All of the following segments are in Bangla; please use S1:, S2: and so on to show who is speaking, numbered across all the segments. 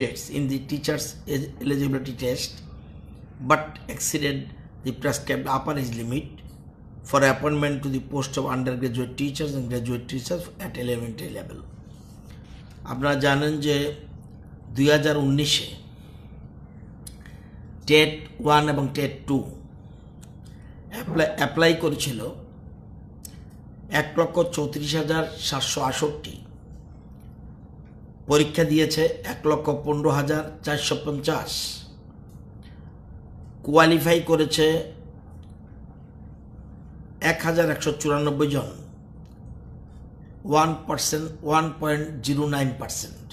S1: dates in the teacher's eligibility test but exceeded the prescribed upper age limit for appointment to the post of undergraduate teachers and graduate teachers at elementary level আপনারা জানেন যে দুই হাজার উনিশে টেট ওয়ান এবং টেট টু অ্যাপ্লাই অ্যাপ্লাই করেছিল এক লক্ষ চৌত্রিশ হাজার সাতশো আষট্টি পরীক্ষা দিয়েছে এক লক্ষ পনেরো হাজার চারশো পঞ্চাশ কোয়ালিফাই করেছে এক হাজার একশো চুরানব্বই জন one percent one point zero nine percent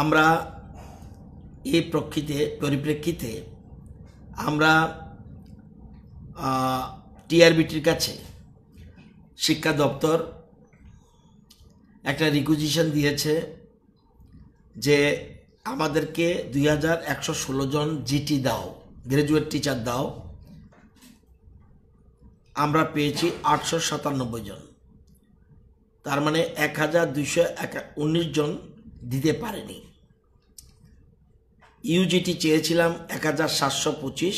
S1: আমরা এই প্রক্ষিতে পরিপ্রেক্ষিতে আমরা টিআরবিটির কাছে শিক্ষা দপ্তর একটা রিকুইজিশন দিয়েছে যে আমাদেরকে দুই হাজার একশো ষোলো জন জিটি দাও গ্রাজুয়েট টিচার দাও আমরা পেয়েছি আটশো সাতানব্বই জন তার মানে এক হাজার জন দিতে পারেনি ইউজিটি চেয়েছিলাম এক হাজার সাতশো পঁচিশ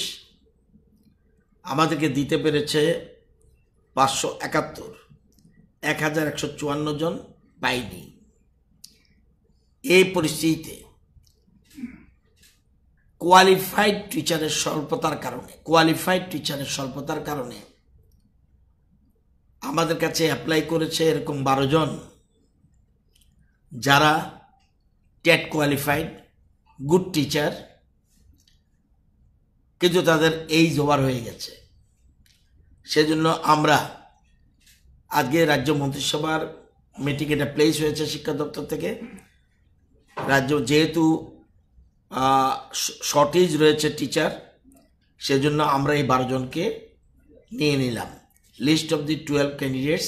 S1: আমাদেরকে দিতে পেরেছে পাঁচশো একাত্তর এক হাজার একশো চুয়ান্ন জন পাইনি এই পরিস্থিতিতে কোয়ালিফাইড টিচারের স্বল্পতার কারণে কোয়ালিফাইড টিচারের স্বল্পতার কারণে আমাদের কাছে অ্যাপ্লাই করেছে এরকম বারো জন যারা টেট কোয়ালিফাইড গুড টিচার কিন্তু তাদের এই জোবার হয়ে গেছে সেজন্য আমরা আজকে রাজ্য মন্ত্রিসভার মিটিং এটা প্লেস হয়েছে শিক্ষা দপ্তর থেকে রাজ্য যেহেতু শর্টেজ রয়েছে টিচার সেজন্য আমরা এই বারোজনকে নিয়ে নিলাম list of the twelve candidates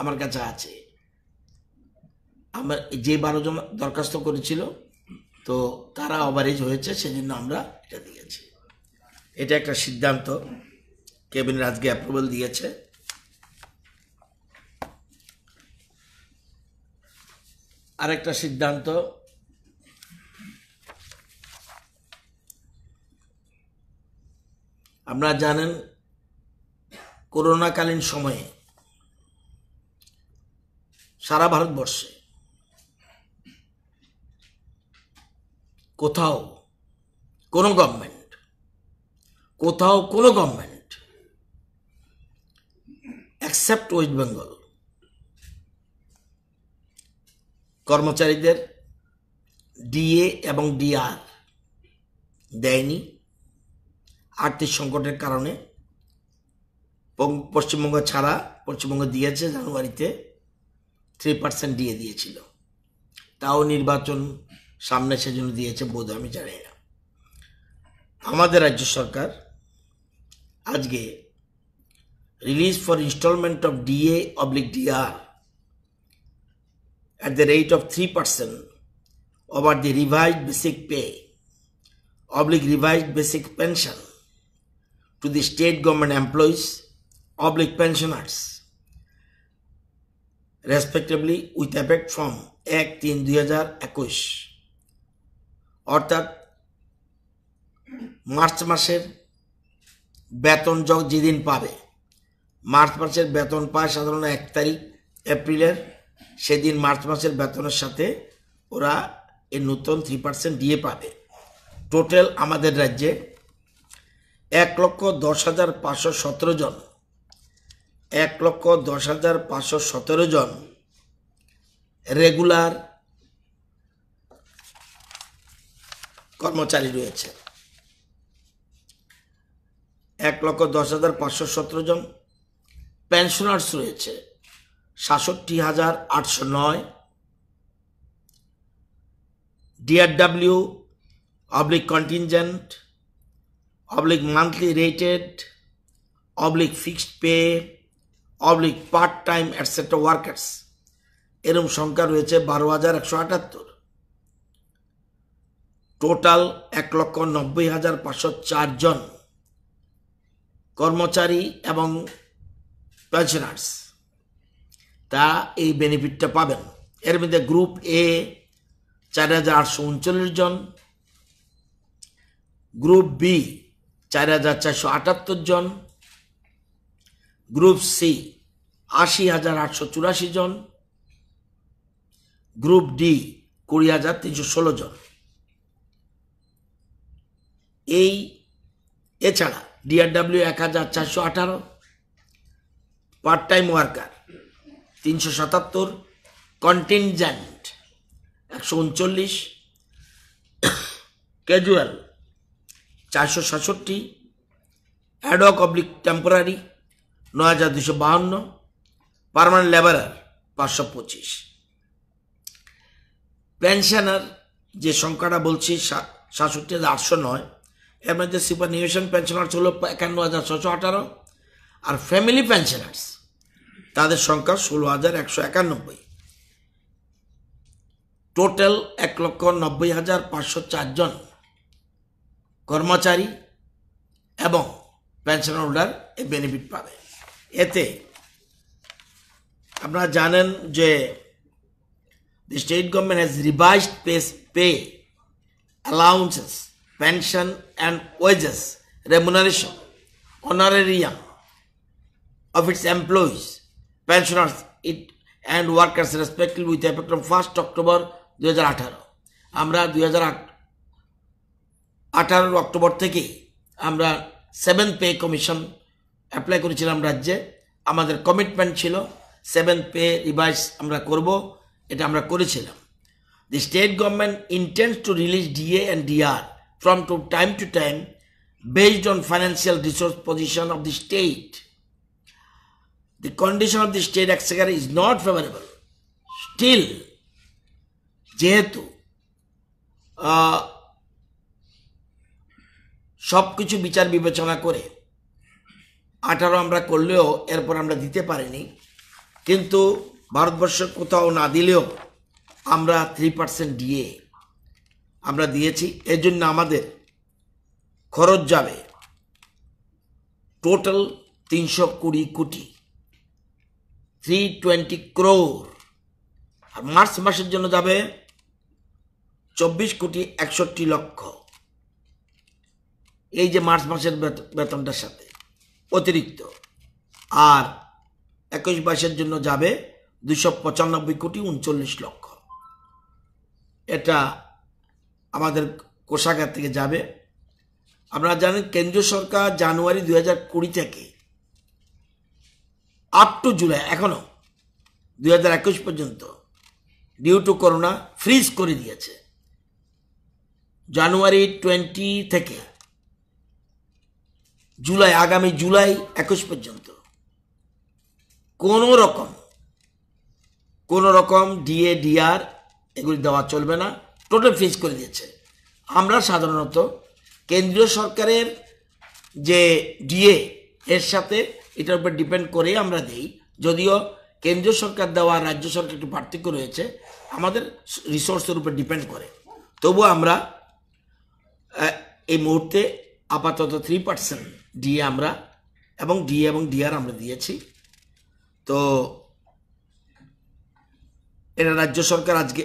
S1: আমার কাছে আছে আমার যে বারোজন দরখাস্ত করেছিল তো তারা অভারেজ হয়েছে সেজন্য আমরা এটা দিয়েছি এটা একটা সিদ্ধান্ত কেবিন আজকে অ্যাপ্রুভাল দিয়েছে আরেকটা সিদ্ধান্ত আপনারা জানেন করোনাকালীন সময়ে সারা ভারতবর্ষে কোথাও কোনো গভর্নমেন্ট কোথাও কোনো গভর্নমেন্ট অ্যাকসেপ্ট ওয়েস্ট বেঙ্গল কর্মচারীদের ডিএ এবং ডিআর দেয়নি আর্থিক সংকটের কারণে পশ্চিমবঙ্গ ছাড়া পশ্চিমবঙ্গ দিয়েছে জানুয়ারিতে থ্রি পার্সেন্ট দিয়ে দিয়েছিল তাও নির্বাচন সামনে সেজন্য দিয়েছে বোধ আমি জানি না আমাদের রাজ্য সরকার আজকে release four installment of DA oblique DR at the rate of 3% over the revised basic pay, oblique revised basic pension to the state government employees, oblique pensioners, respectively with effect from Act in দুই হাজার একুশ অর্থাৎ মার্চ মাসের বেতন যেদিন পাবে মার্চ মাসের বেতন পায় সাধারণত এক তারিখ এপ্রিলের সেদিন মার্চ মাসের বেতনের সাথে ওরা এই নতুন থ্রি পার্সেন্ট দিয়ে পাবে টোটাল আমাদের রাজ্যে এক লক্ষ দশ হাজার পাঁচশো সতেরো জন এক লক্ষ দশ হাজার পাঁচশো সতেরো জন রেগুলার কর্মচারী রয়েছে এক লক্ষ দশ হাজার পাঁচশো সতেরো জন পেনশনার্স রয়েছে সাতষট্টি হাজার আটশো নয় DRW oblique contingent oblique monthly rated oblique fixed pay oblique part time etcetera workers এরম সংখ্যা রয়েছে বারো হাজার একশো আটাত্তর টোটাল এক লক্ষ নব্বই হাজার পাঁচশো চারজন কর্মচারী এবং পেনশনার্স তারা এই বেনিফিটটা পাবেন এর মধ্যে গ্রুপ এ চার হাজার আটশো উনচল্লিশ জন গ্রুপ বি চার হাজার চারশো আটাত্তর জন গ্রুপ সি আশি হাজার আটশো চুরাশি জন গ্রুপ ডি কুড়ি হাজার তিনশো ষোলো জন এই এছাড়া ডিআরডাব্লিউ এক হাজার চারশো আঠারো পার্ট টাইম ওয়ার্কার তিনশো সাতাত্তর কন্টিনজেন্ট একশো উনচল্লিশ ক্যাজুয়াল চারশো সাতষট্টি অ্যাডক অবলিক টেম্পোরারি ন হাজার দুশো বাহান্ন পারমানেন্ট লেবারার পাঁচশো পঁচিশ পেনশনার যে সংখ্যাটা বলছি সাতষট্টি হাজার আটশো নয় এর মধ্যে সুপার নিউশন পেনশনার্স হলো একান্ন হাজার ছশো আঠারো আর ফ্যামিলি পেনশনার্স তাদের সংখ্যা ষোলো হাজার একশো একানব্বই টোটাল এক লক্ষ নব্বই হাজার পাঁচশো চারজন কর্মচারী এবং পেনশন হোল্ডার এ বেনিফিট পাবে এতে আপনারা জানেন যে the state government has revised pay pay allowances pension and wages remuneration honorarium of its employees pensioners it and workers respective with effect from first October দু হাজার আঠারো আমরা দুই হাজার আট আঠারোর অক্টোবর থেকেই আমরা সেভেন পে কমিশন অ্যাপ্লাই করেছিলাম রাজ্যে আমাদের কমিটমেন্ট ছিল সেভেন পে রিভাইস আমরা করব এটা আমরা করেছিলাম the state government intends to release DA and DR from to time to time based on financial resource position of the state the condition of the state exchequer is not favorable. Still, যেহেতু সব কিছু বিচার বিবেচনা করে আঠারো আমরা করলেও এরপর আমরা দিতে পারিনি কিন্তু ভারতবর্ষ কোথাও না দিলেও আমরা থ্রি পার্সেন্ট দিয়ে আমরা দিয়েছি এর জন্য আমাদের খরচ যাবে টোটাল তিনশো কুড়ি কোটি থ্রি টোয়েন্টি ক্রোর আর মার্চ মাসের জন্য যাবে চব্বিশ কোটি একষট্টি লক্ষ এই যে মার্চ মাসের বেতনটার সাথে অতিরিক্ত আর একুশ বাইশের জন্য যাবে দুশো পঁচানব্বই কোটি উনচল্লিশ লক্ষ এটা আমাদের কোষাগার থেকে যাবে আমরা জানেন কেন্দ্রীয় সরকার জানুয়ারি দু হাজার কুড়ি থেকে আপ টু জুলাই এখনও দুই হাজার একুশ পর্যন্ত ডিউ টু করোনা ফ্রিজ করে দিয়েছে জানুয়ারি টোয়েন্টি থেকে জুলাই আগামী জুলাই একুশ পর্যন্ত কোনো রকম কোনো রকম ডিএ ডিআর এগুলি দেওয়া চলবে না টোটাল ফ্রিজ করে দিয়েছে আমরা সাধারণত কেন্দ্রীয় সরকারের যে ডিএ এর সাথে এটার উপর ডিপেন্ড করেই আমরা দেই যদিও কেন্দ্রীয় সরকার দেওয়া আর রাজ্য সরকার একটু পার্থক্য রয়েছে আমাদের রিসোর্সের উপর ডিপেন্ড করে তবু আমরা এই মুহূর্তে আপাতত থ্রি পার্সেন্ট ডিএ আমরা এবং ডিএ এবং ডিআর আমরা দিয়েছি তো এটা রাজ্য সরকার আজকে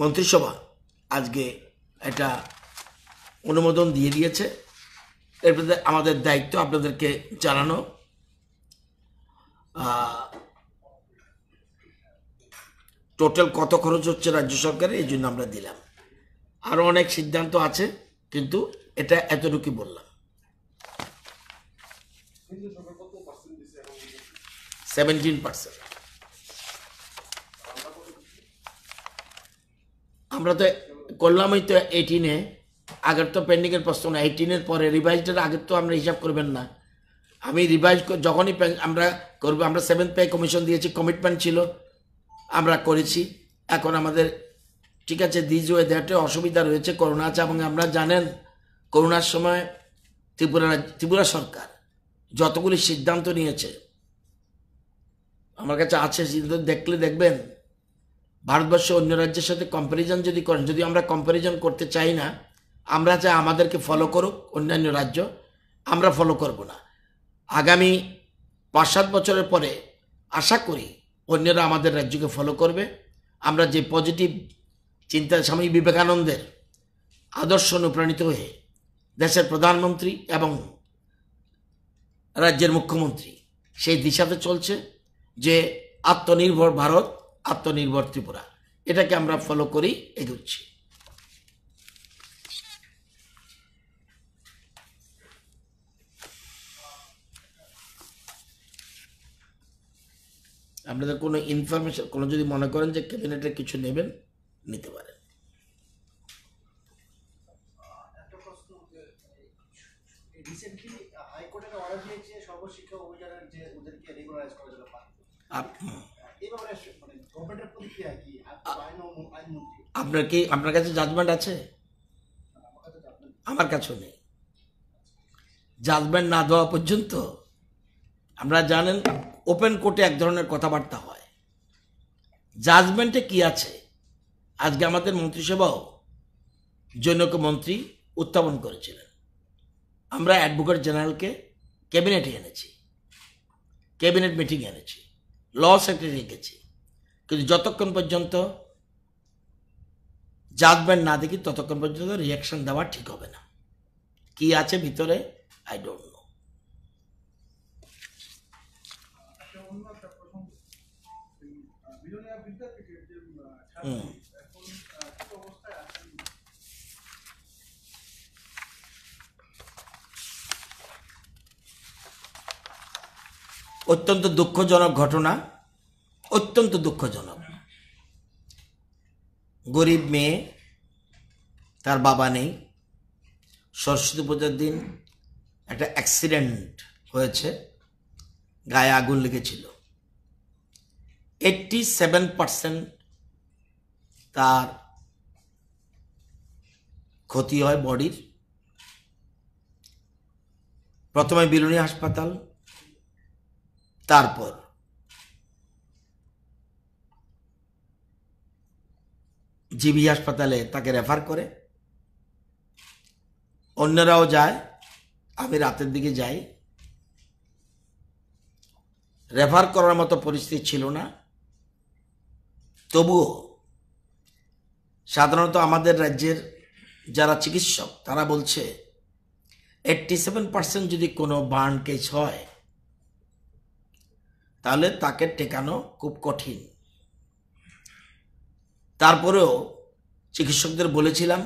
S1: মন্ত্রিসভা আজকে এটা অনুমোদন দিয়ে দিয়েছে এরপরে আমাদের দায়িত্ব আপনাদেরকে জানানো টোটাল কত খরচ হচ্ছে রাজ্য সরকারের এই জন্য আমরা দিলাম আরও অনেক সিদ্ধান্ত আছে কিন্তু এটা এতটুকু বললাম সেভেন্টিন পার্সেন্ট আমরা তো করলামই তো এইটিনে আগের তো পেন্ডিংয়ের প্রশ্ন না এইটিনের পরে রিভাইজটার আগের তো আমরা হিসাব করবেন না আমি রিভাইজ যখনই আমরা করবো আমরা সেভেন্থ পে কমিশন দিয়েছি কমিটমেন্ট ছিল আমরা করেছি এখন আমাদের ঠিক আছে দিজ ওয়েদারটে অসুবিধা রয়েছে করোনা আছে এবং আমরা জানেন করোনার সময় ত্রিপুরা ত্রিপুরা সরকার যতগুলি সিদ্ধান্ত নিয়েছে আমার কাছে আছে সিদ্ধান্ত দেখলে দেখবেন ভারতবর্ষ অন্য রাজ্যের সাথে কম্প্যারিজন যদি করেন যদি আমরা কম্প্যারিজন করতে চাই না আমরা চাই আমাদেরকে ফলো করুক অন্যান্য রাজ্য আমরা ফলো করব না আগামী পাঁচ সাত বছরের পরে আশা করি অন্যরা আমাদের রাজ্যকে ফলো করবে আমরা যে পজিটিভ চিন্তা স্বামী বিবেকানন্দের আদর্শ অনুপ্রাণিত হয়ে দেশের প্রধানমন্ত্রী এবং রাজ্যের মুখ্যমন্ত্রী সেই দিশাতে চলছে যে আত্মনির্ভর ভারত আত্মনির্ভর ত্রিপুরা এটাকে আমরা ফলো করি এগোচ্ছি আপনাদের কোনো ইনফরমেশন কোনো যদি মনে করেন যে ক্যাবিনেটে কিছু নেবেন নিতে পারেন হ্যাঁ, মানে, আপনার কি আপনার কাছে জাজমেন্ট আছে আমার কাছেও নেই জাজমেন্ট না দেওয়া পর্যন্ত আমরা জানেন ওপেন কোর্টে এক ধরনের কথাবার্তা হয় জাজমেন্টে কি আছে আজকে আমাদের মন্ত্রিসভাও জনক মন্ত্রী উত্থাপন করেছিলেন আমরা অ্যাডভোকেট জেনারেলকে ক্যাবিনেটে এনেছি ক্যাবিনেট মিটিং এনেছি ল সেক্রেটারি রেখেছি কিন্তু যতক্ষণ পর্যন্ত জাজমেন্ট না দেখি ততক্ষণ পর্যন্ত রিয়াকশন দেওয়া ঠিক হবে না কি আছে ভিতরে আই ডোন্ট Mm. অত্যন্ত দুঃখজনক ঘটনা অত্যন্ত দুঃখজনক গরিব মেয়ে তার বাবা নেই সরস্বতী পূজার দিন একটা অ্যাক্সিডেন্ট হয়েছে গায়ে আগুন লেগেছিল এইট্টি সেভেন পার্সেন্ট তার ক্ষতি হয় বডির প্রথমে বিলুনি হাসপাতাল তারপর জিবি হাসপাতালে তাকে রেফার করে অন্যরাও যায় আমি রাতের দিকে যাই রেফার করার মতো পরিস্থিতি ছিল না তবুও সাধারণত আমাদের রাজ্যের যারা চিকিৎসক তারা বলছে এইটটি সেভেন পার্সেন্ট যদি কোনো বার্ন কেস হয় তাহলে তাকে টেকানো খুব কঠিন তারপরেও চিকিৎসকদের বলেছিলাম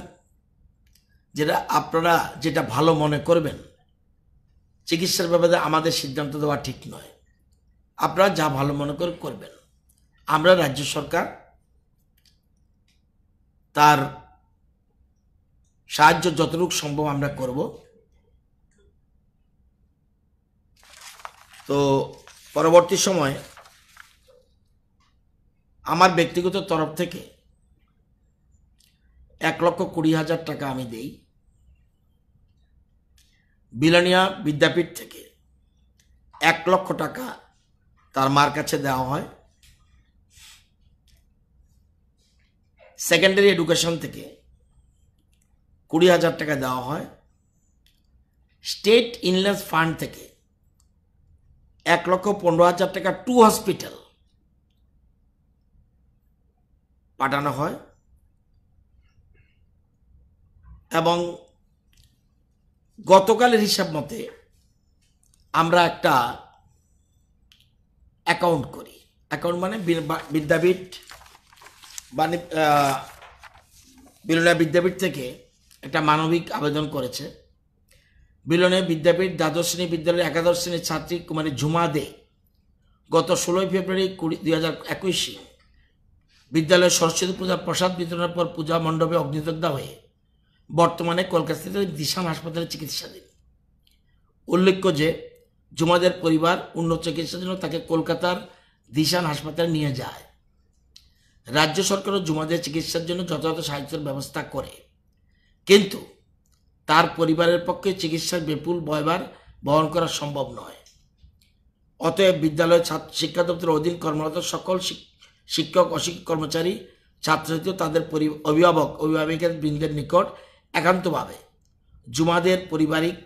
S1: যেটা আপনারা যেটা ভালো মনে করবেন চিকিৎসার ব্যাপারে আমাদের সিদ্ধান্ত দেওয়া ঠিক নয় আপনারা যা ভালো মনে করে করবেন আমরা রাজ্য সরকার তার সাহায্য যতটুকু সম্ভব আমরা করব তো পরবর্তী সময় আমার ব্যক্তিগত তরফ থেকে এক লক্ষ কুড়ি হাজার টাকা আমি দেই বিলানিয়া বিদ্যাপীঠ থেকে এক লক্ষ টাকা তার মার কাছে দেওয়া হয় সেকেন্ডারি এডুকেশন থেকে কুড়ি হাজার টাকা দেওয়া হয় স্টেট ইনলেন্স ফান্ড থেকে এক লক্ষ পনেরো হাজার টাকা টু হসপিটাল পাঠানো হয় এবং গতকালের হিসাব মতে আমরা একটা অ্যাকাউন্ট করি অ্যাকাউন্ট মানে বিদ্যাপীঠ বা বিলনিয়া বিদ্যাপীঠ থেকে একটা মানবিক আবেদন করেছে বিলনিয়া বিদ্যাপীঠ দ্বাদশ শ্রেণী বিদ্যালয়ের একাদশ শ্রেণীর ছাত্রী কুমারী ঝুমা দে গত ষোলোই ফেব্রুয়ারি কুড়ি দুই হাজার একুশে বিদ্যালয়ে সরস্বতী পূজা প্রসাদ বিতরণের পর পূজা মণ্ডপে অগ্নিদগ্ধা হয়ে বর্তমানে কলকাতাতে দিশাম হাসপাতালে চিকিৎসাধীন উল্লেখ্য যে জুমাদের পরিবার উন্নত চিকিৎসার জন্য তাকে কলকাতার দিশান হাসপাতালে নিয়ে যায় রাজ্য সরকারও জুমাদের চিকিৎসার জন্য যথাযথ সাহায্যের ব্যবস্থা করে কিন্তু তার পরিবারের পক্ষে চিকিৎসার বিপুল বয়বার বহন করা সম্ভব নয় অতএব বিদ্যালয় ছাত্র শিক্ষা দপ্তরের অধীন কর্মরত সকল শিক্ষক অশিক্ষক কর্মচারী ছাত্রীও তাদের অভিভাবক অভিভাবকের বৃন্দের নিকট একান্তভাবে জুমাদের পারিবারিক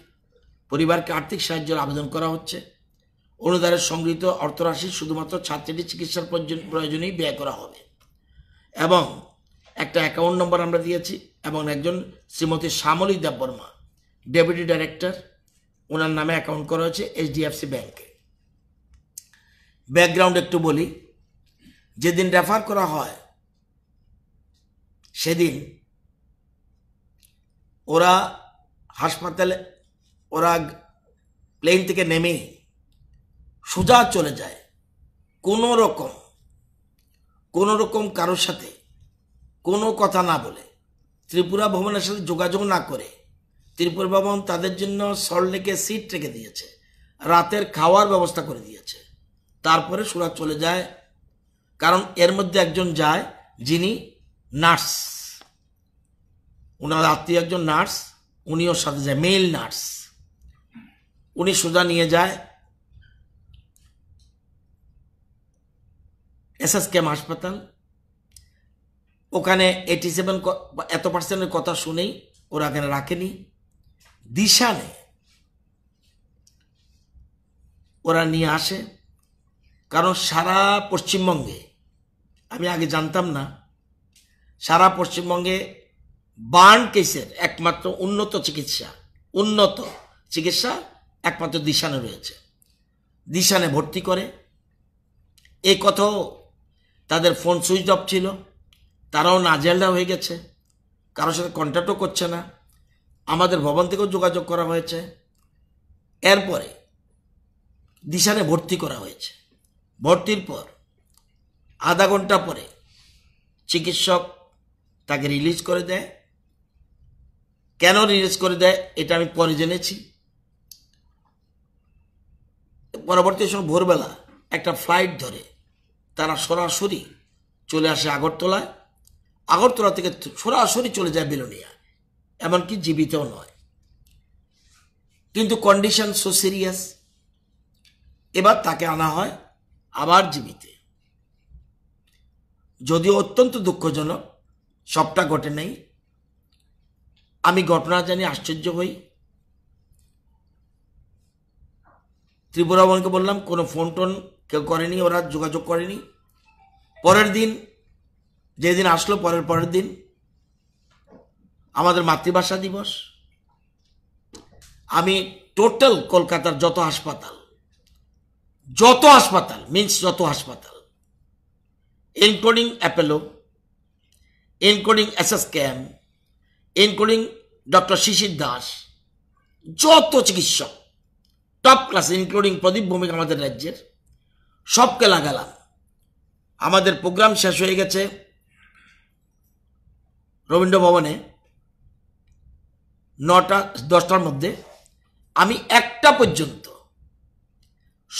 S1: পরিবারকে আর্থিক সাহায্যের আবেদন করা হচ্ছে অনুদানের সংগৃহীত অর্থরাশি শুধুমাত্র ছাত্রীটি চিকিৎসার প্রয়োজনেই ব্যয় করা হবে এবং একটা অ্যাকাউন্ট নম্বর আমরা দিয়েছি এবং একজন শ্রীমতী শ্যামলী দেববর্মা ডেপুটি ডাইরেক্টর ওনার নামে অ্যাকাউন্ট করা হয়েছে এইচডিএফসি ব্যাংকে ব্যাকগ্রাউন্ড একটু বলি যেদিন রেফার করা হয় সেদিন ওরা হাসপাতালে ওরা প্লেন থেকে নেমেই সোজা চলে যায় কোনো রকম কোনো রকম কারোর সাথে কোনো কথা না বলে ত্রিপুরা ভবনের সাথে যোগাযোগ না করে ত্রিপুরা ভবন তাদের জন্য সল্টলেকে সিট রেখে দিয়েছে রাতের খাওয়ার ব্যবস্থা করে দিয়েছে তারপরে সুরাত চলে যায় কারণ এর মধ্যে একজন যায় যিনি নার্স ওনার আত্মীয় একজন নার্স উনিও সাথে যায় মেল নার্স উনি সোজা নিয়ে যায় এসএসকেএম হাসপাতাল ওখানে এইটি সেভেন এত পার্সেন্টের কথা শুনেই ওরা এখানে রাখেনি দিশানে ওরা নিয়ে আসে কারণ সারা পশ্চিমবঙ্গে আমি আগে জানতাম না সারা পশ্চিমবঙ্গে বার্ন কেসের একমাত্র উন্নত চিকিৎসা উন্নত চিকিৎসা একমাত্র দিশানে রয়েছে দিশানে ভর্তি করে এ কথাও তাদের ফোন সুইচ অফ ছিল তারাও নাজেলডা হয়ে গেছে কারোর সাথে কন্ট্যাক্টও করছে না আমাদের ভবন থেকেও যোগাযোগ করা হয়েছে এরপরে দিশানে ভর্তি করা হয়েছে ভর্তির পর আধা ঘন্টা পরে চিকিৎসক তাকে রিলিজ করে দেয় কেন রিলিজ করে দেয় এটা আমি পরে জেনেছি পরবর্তী সময় ভোরবেলা একটা ফ্লাইট ধরে তারা সরাসরি চলে আসে আগরতলায় আগরতলা থেকে সরাসরি চলে যায় বেলুনিয়া এমনকি জীবিতও নয় কিন্তু কন্ডিশন সো সিরিয়াস এবার তাকে আনা হয় আবার জীবিতে যদিও অত্যন্ত দুঃখজনক সবটা ঘটে নাই আমি ঘটনা জানি আশ্চর্য হই ত্রিপুরাবনকে বললাম কোনো ফোন টোন কেউ করেনি ওরা যোগাযোগ করেনি পরের দিন যেদিন আসলো পরের পরের দিন আমাদের মাতৃভাষা দিবস আমি টোটাল কলকাতার যত হাসপাতাল যত হাসপাতাল মিন্স যত হাসপাতাল including Apollo including S S K M including doctor Shishir Das যত চিকিৎসক top class including Pradip Bhowmik আমাদের রাজ্যের সবকে লাগালাম আমাদের প্রোগ্রাম শেষ হয়ে গেছে রবীন্দ্র ভবনে নটা দশটার মধ্যে আমি একটা পর্যন্ত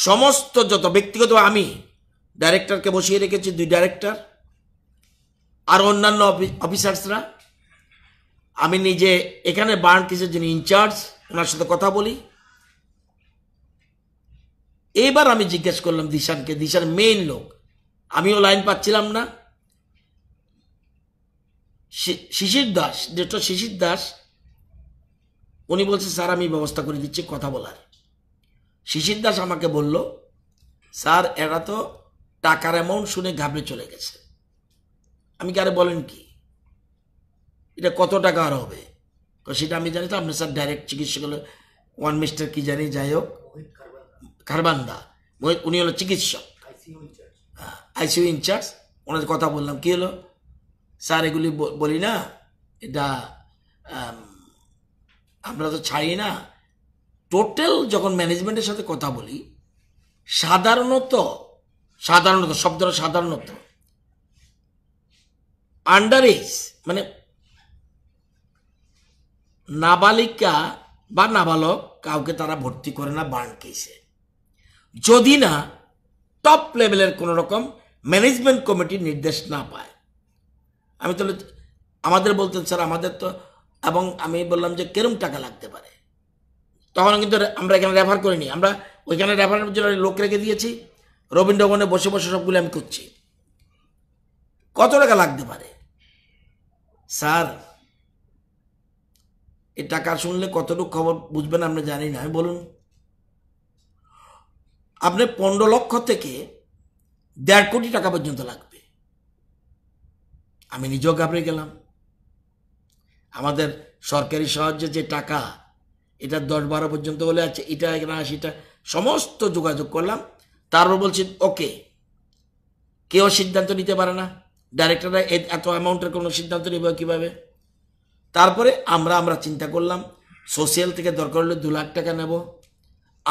S1: সমস্ত যত ব্যক্তিগত আমি ডাইরেক্টরকে বসিয়ে রেখেছি দুই ডাইরেক্টর আর অন্যান্য অফিসার্সরা আমি নিজে এখানে বার্ন কিসের যিনি ইনচার্জ ওনার সাথে কথা বলি এবার আমি জিজ্ঞেস করলাম দিশানকে দিশান মেইন লোক আমিও লাইন পাচ্ছিলাম না শিশির দাস ডক্টর শিশির দাস উনি বলছে স্যার আমি ব্যবস্থা করে দিচ্ছি কথা বলার শিশির দাস আমাকে বলল স্যার এরা তো টাকার অ্যামাউন্ট শুনে ঘাবড়ে চলে গেছে আমি কি আরে বলেন কি এটা কত টাকা আর হবে তো সেটা আমি জানি তো আপনি স্যার ডাইরেক্ট চিকিৎসা করলে ওয়ান মিস্টার কি জানি যাই হোক কারবান্দা উনি হলো চিকিৎসক আইসিউ ইনচার্জ ওনার কথা বললাম কি হলো স্যার এগুলি বলি না এটা আমরা তো ছাড়ি না টোটাল যখন ম্যানেজমেন্টের সাথে কথা বলি সাধারণত সাধারণত শব্দটা সাধারণত আন্ডার এজ মানে নাবালিকা বা নাবালক কাউকে তারা ভর্তি করে না বার্ন কেসে যদি না টপ লেভেলের কোনো রকম ম্যানেজমেন্ট কমিটির নির্দেশ না পায় আমি তাহলে আমাদের বলতেন স্যার আমাদের তো এবং আমি বললাম যে কেরম টাকা লাগতে পারে তখন কিন্তু আমরা এখানে রেফার করিনি আমরা ওইখানে রেফারের জন্য লোক রেখে দিয়েছি রবীন্দ্রভবনে বসে বসে সবগুলো আমি করছি কত টাকা লাগতে পারে স্যার এ টাকা শুনলে কতটুকু খবর বুঝবেন আমরা জানি না বলুন আপনার পনেরো লক্ষ থেকে দেড় কোটি টাকা পর্যন্ত লাগবে আমি নিজেও ঘাবড়ে গেলাম আমাদের সরকারি সাহায্য যে টাকা এটা দশ বারো পর্যন্ত বলে আছে এটা না সেটা সমস্ত যোগাযোগ করলাম তারপর বলছি ওকে কেউ সিদ্ধান্ত নিতে পারে না ডাইরেক্টররা এত অ্যামাউন্টের কোনো সিদ্ধান্ত নেব কীভাবে তারপরে আমরা আমরা চিন্তা করলাম সোশ্যাল থেকে দরকার হলে দু লাখ টাকা নেব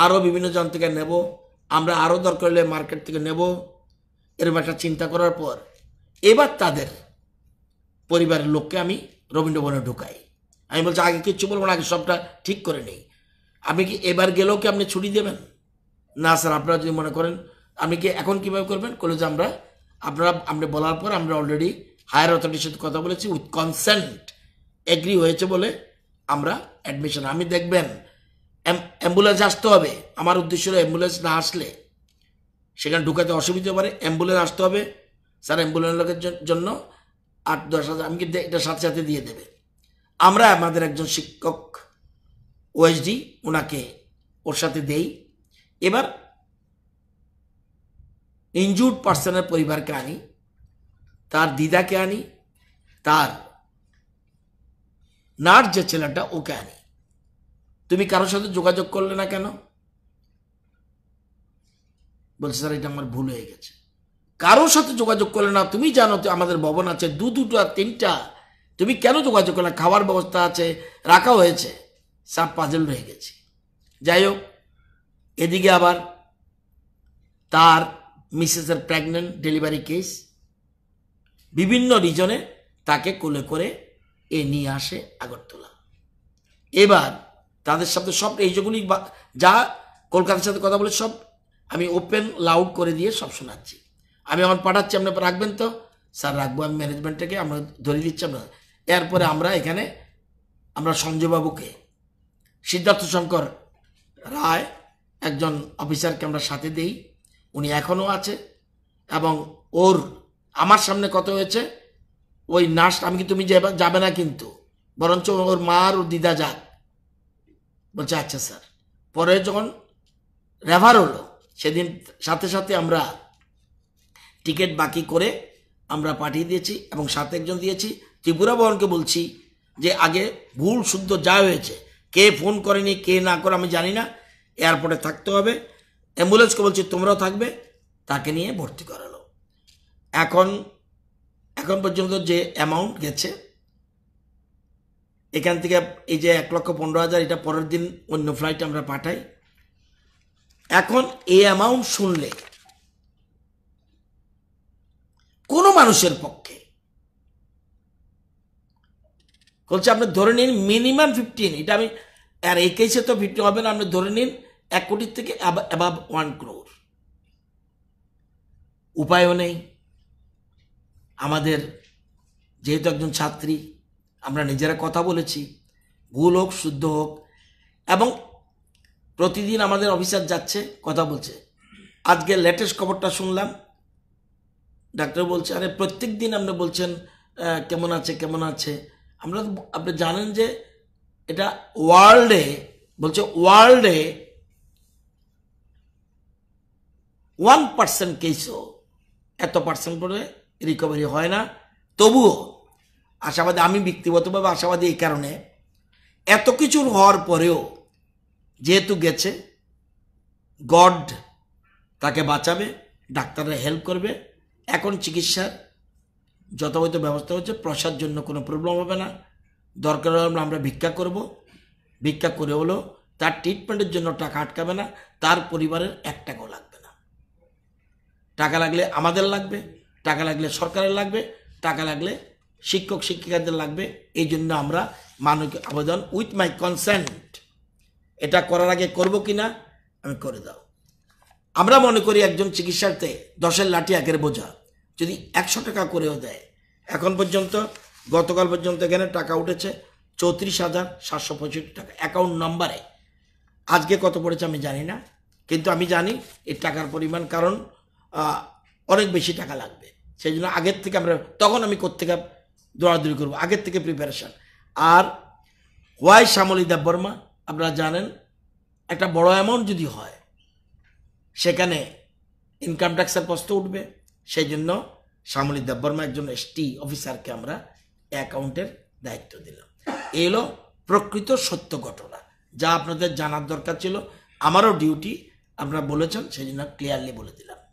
S1: আরও বিভিন্ন জন থেকে নেব আমরা আরও দরকার হলে মার্কেট থেকে নেব এরকম একটা চিন্তা করার পর এবার তাদের পরিবারের লোককে আমি রবীন্দ্রভবনে ঢুকাই আমি বলছি আগে কিচ্ছু বলবো না আগে সবটা ঠিক করে নেই আপনি কি এবার গেলেও কি আপনি ছুটি দেবেন না স্যার আপনারা যদি মনে করেন আপনি কি এখন কীভাবে করবেন কলেজে আমরা আপনারা আপনি বলার পর আমরা অলরেডি হায়ার অথরিটির সাথে কথা বলেছি উইথ কনসেন্ট এগ্রি হয়েছে বলে আমরা অ্যাডমিশন আমি দেখবেন অ্যাম্বুলেন্স আসতে হবে আমার উদ্দেশ্য হলো অ্যাম্বুলেন্স না আসলে সেখানে ঢুকাতে অসুবিধা পারে অ্যাম্বুলেন্স আসতে হবে স্যার অ্যাম্বুলেন্স লোকের জন্য আট দশ হাজার আমি কিন্তু এটা সাথে সাথে দিয়ে দেবে আমরা আমাদের একজন শিক্ষক ওএসডি ওনাকে ওর সাথে দেই এবার ইনজুর্ড পার্সনের পরিবারকে আনি তার দিদাকে আনি তার নার্স যে ছেলেটা ওকে আনি তুমি কারোর সাথে যোগাযোগ করলে না কেন বলছে স্যার এটা আমার ভুল হয়ে গেছে কারোর সাথে যোগাযোগ করলে না তুমি জানো তো আমাদের ভবন আছে দু দুটো আর তিনটা তুমি কেন যোগাযোগ করলে খাওয়ার ব্যবস্থা আছে রাখা হয়েছে সাপ পাজল রয়ে গেছে যাই হোক এদিকে আবার তার মিসেসের প্রেগনেন্ট ডেলিভারি কেস বিভিন্ন রিজনে তাকে কোলে করে এ নিয়ে আসে আগরতলা এবার তাদের সাথে সব এই যেগুলি যা কলকাতার সাথে কথা বলে সব আমি ওপেন লাউড করে দিয়ে সব শোনাচ্ছি আমি আমার পাঠাচ্ছি আপনার রাখবেন তো স্যার রাখবো আমি ম্যানেজমেন্টটাকে আমরা ধরে দিচ্ছি আপনার এরপরে আমরা এখানে আমরা সঞ্জয়বাবুকে সিদ্ধার্থ শঙ্কর রায় একজন অফিসারকে আমরা সাথে দেই উনি এখনও আছে এবং ওর আমার সামনে কত হয়েছে ওই নার্স আমি কি তুমি যাবে না কিন্তু বরঞ্চ ওর মা আর ওর দিদা যাক বলছে আচ্ছা স্যার পরে যখন রেভার হলো সেদিন সাথে সাথে আমরা টিকিট বাকি করে আমরা পাঠিয়ে দিয়েছি এবং সাথে একজন দিয়েছি ত্রিপুরা ভবনকে বলছি যে আগে ভুল শুদ্ধ যা হয়েছে কে ফোন করেনি কে না করে আমি জানি না এয়ারপোর্টে থাকতে হবে অ্যাম্বুলেন্সকে বলছি তোমরাও থাকবে তাকে নিয়ে ভর্তি করালো এখন এখন পর্যন্ত যে অ্যামাউন্ট গেছে এখান থেকে এই যে এক লক্ষ পনেরো হাজার এটা পরের দিন অন্য ফ্লাইট আমরা পাঠাই এখন এই অ্যামাউন্ট শুনলে কোনো মানুষের পক্ষে বলছে আপনি ধরে নিন মিনিমাম ফিফটিন এটা আমি আর এই কেসে তো ফিফটিন হবে না আপনি ধরে নিন এক কোটির থেকে অ্যাবাব ওয়ান ক্রোর উপায়ও নেই আমাদের যেহেতু একজন ছাত্রী আমরা নিজেরা কথা বলেছি ভুল হোক শুদ্ধ হোক এবং প্রতিদিন আমাদের অফিসার যাচ্ছে কথা বলছে আজকে লেটেস্ট খবরটা শুনলাম ডাক্তার বলছে আরে প্রত্যেক দিন আপনি বলছেন কেমন আছে কেমন আছে আমরা আপনি জানেন যে এটা ওয়ার্ল্ডে বলছে ওয়ার্ল্ডে ওয়ান পার্সেন্ট কেসও এত পার্সেন্ট করে রিকভারি হয় না তবুও আশাবাদী আমি ব্যক্তিগতভাবে আশাবাদী এই কারণে এত কিছুর হওয়ার পরেও যেহেতু গেছে গড তাকে বাঁচাবে ডাক্তাররা হেল্প করবে এখন চিকিৎসার যথাযথ ব্যবস্থা হচ্ছে প্রসার জন্য কোনো প্রবলেম হবে না দরকার হলে আমরা ভিক্ষা করব ভিক্ষা করে হলেও তার ট্রিটমেন্টের জন্য টাকা আটকাবে না তার পরিবারের এক টাকাও লাগবে না টাকা লাগলে আমাদের লাগবে টাকা লাগলে সরকারের লাগবে টাকা লাগলে শিক্ষক শিক্ষিকাদের লাগবে এই জন্য আমরা মানবিক আবেদন উইথ মাই কনসেন্ট এটা করার আগে করব কি না আমি করে দাও আমরা মনে করি একজন চিকিৎসার্থে দশের লাঠি আগের বোঝা যদি একশো টাকা করেও দেয় এখন পর্যন্ত গতকাল পর্যন্ত এখানে টাকা উঠেছে চৌত্রিশ হাজার সাতশো পঁয়ষট্টি টাকা অ্যাকাউন্ট নম্বরে আজকে কত পড়েছে আমি জানি না কিন্তু আমি জানি এর টাকার পরিমাণ কারণ অনেক বেশি টাকা লাগবে সেই জন্য আগের থেকে আমরা তখন আমি কোথেকে দৌড়াদৌড়ি করবো আগের থেকে প্রিপারেশান আর হোয়াই শ্যামলী দেববর্মা আপনারা জানেন একটা বড় অ্যামাউন্ট যদি হয় সেখানে ইনকাম ট্যাক্সের প্রশ্ন উঠবে সেই জন্য শ্যামলী দেববর্মা একজন এসটি অফিসারকে আমরা অ্যাকাউন্টের দায়িত্ব দিলাম এই হলো প্রকৃত সত্য ঘটনা যা আপনাদের জানার দরকার ছিল আমারও ডিউটি আপনারা বলেছেন সেই জন্য ক্লিয়ারলি বলে দিলাম